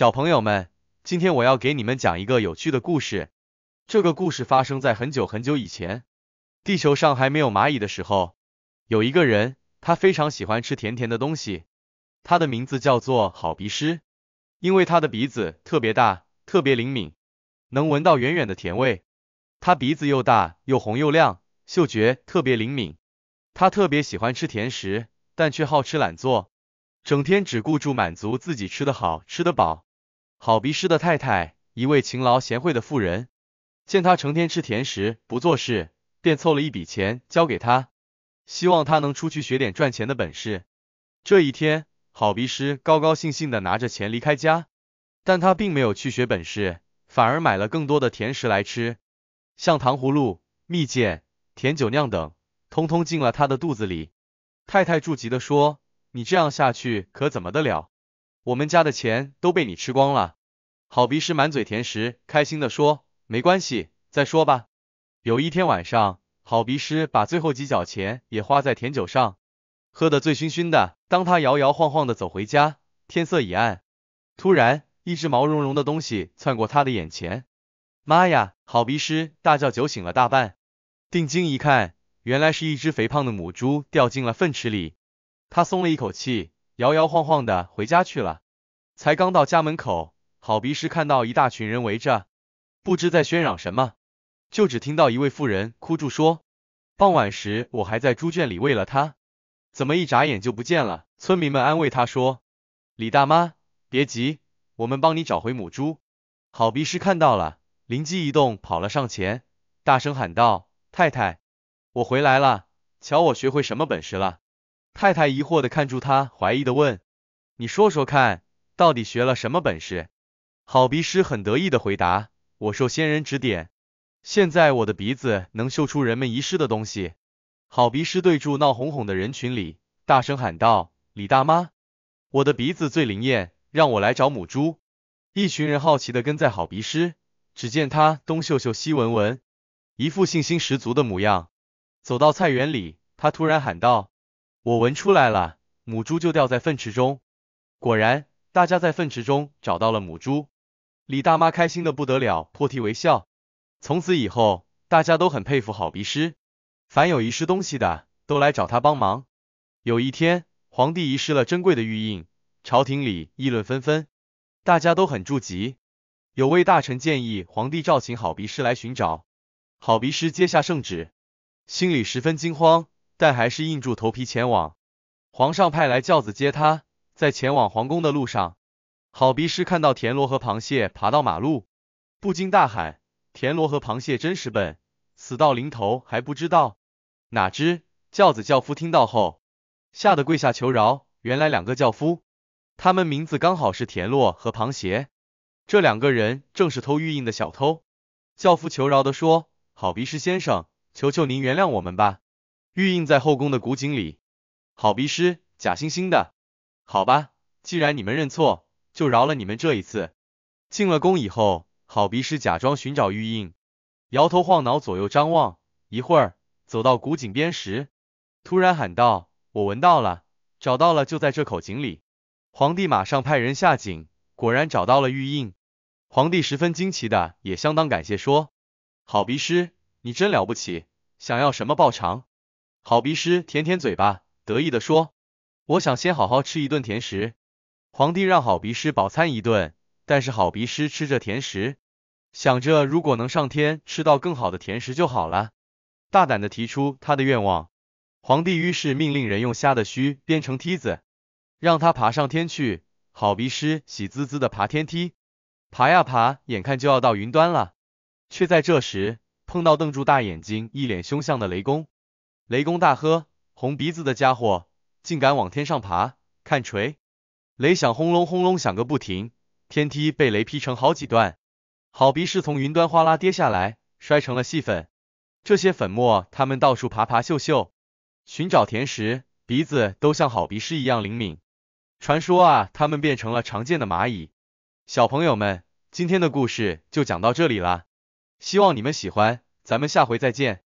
小朋友们，今天我要给你们讲一个有趣的故事。这个故事发生在很久很久以前，地球上还没有蚂蚁的时候。有一个人，他非常喜欢吃甜甜的东西。他的名字叫做好鼻师，因为他的鼻子特别大，特别灵敏，能闻到远远的甜味。他鼻子又大又红又亮，嗅觉特别灵敏。他特别喜欢吃甜食，但却好吃懒做，整天只顾住满足自己吃得好，吃得饱。郝鼻师的太太，一位勤劳贤惠的妇人，见他成天吃甜食不做事，便凑了一笔钱交给他，希望他能出去学点赚钱的本事。这一天，好鼻师高高兴兴的拿着钱离开家，但他并没有去学本事，反而买了更多的甜食来吃，像糖葫芦、蜜饯、甜酒酿等，通通进了他的肚子里。太太着急的说：“你这样下去可怎么得了？”我们家的钱都被你吃光了。好鼻师满嘴甜食，开心的说：“没关系，再说吧。”有一天晚上，好鼻师把最后几角钱也花在甜酒上，喝得醉醺醺的。当他摇摇晃晃的走回家，天色已暗，突然一只毛茸茸的东西窜过他的眼前。妈呀！好鼻师大叫，酒醒了大半，定睛一看，原来是一只肥胖的母猪掉进了粪池里。他松了一口气。摇摇晃晃的回家去了，才刚到家门口，好鼻时看到一大群人围着，不知在喧嚷什么，就只听到一位妇人哭住说：“傍晚时我还在猪圈里喂了它，怎么一眨眼就不见了？”村民们安慰他说：“李大妈，别急，我们帮你找回母猪。”好鼻师看到了，灵机一动跑了上前，大声喊道：“太太，我回来了，瞧我学会什么本事了。”太太疑惑的看住他，怀疑的问：“你说说看，到底学了什么本事？”好鼻师很得意的回答：“我受仙人指点，现在我的鼻子能嗅出人们遗失的东西。”好鼻师对住闹哄哄的人群里大声喊道：“李大妈，我的鼻子最灵验，让我来找母猪。”一群人好奇的跟在好鼻师，只见他东嗅嗅西闻闻，一副信心十足的模样。走到菜园里，他突然喊道。我闻出来了，母猪就掉在粪池中。果然，大家在粪池中找到了母猪。李大妈开心的不得了，破涕为笑。从此以后，大家都很佩服好鼻师，凡有遗失东西的，都来找他帮忙。有一天，皇帝遗失了珍贵的玉印，朝廷里议论纷纷，大家都很着急。有位大臣建议皇帝召请好鼻师来寻找。好鼻师接下圣旨，心里十分惊慌。但还是硬住头皮前往。皇上派来轿子接他，在前往皇宫的路上，好鼻师看到田螺和螃蟹爬到马路，不禁大喊：“田螺和螃蟹真是笨，死到临头还不知道！”哪知轿子轿夫听到后，吓得跪下求饶。原来两个轿夫，他们名字刚好是田螺和螃蟹，这两个人正是偷玉印的小偷。轿夫求饶的说：“好鼻师先生，求求您原谅我们吧。”玉印在后宫的古井里，好鼻师假惺惺的，好吧，既然你们认错，就饶了你们这一次。进了宫以后，好鼻师假装寻找玉印，摇头晃脑左右张望，一会儿走到古井边时，突然喊道：“我闻到了，找到了，就在这口井里。”皇帝马上派人下井，果然找到了玉印。皇帝十分惊奇的，也相当感谢说：“好鼻师，你真了不起，想要什么报偿？”好鼻师舔舔嘴巴，得意地说：“我想先好好吃一顿甜食。”皇帝让好鼻师饱餐一顿，但是好鼻师吃着甜食，想着如果能上天吃到更好的甜食就好了，大胆的提出他的愿望。皇帝于是命令人用虾的须编成梯子，让他爬上天去。好鼻师喜滋滋的爬天梯，爬呀爬，眼看就要到云端了，却在这时碰到瞪住大眼睛、一脸凶相的雷公。雷公大喝：“红鼻子的家伙，竟敢往天上爬！看锤，雷响，轰隆轰隆响个不停，天梯被雷劈成好几段，好鼻师从云端哗啦跌下来，摔成了细粉。这些粉末，他们到处爬爬嗅嗅，寻找甜食，鼻子都像好鼻师一样灵敏。传说啊，他们变成了常见的蚂蚁。小朋友们，今天的故事就讲到这里了，希望你们喜欢，咱们下回再见。”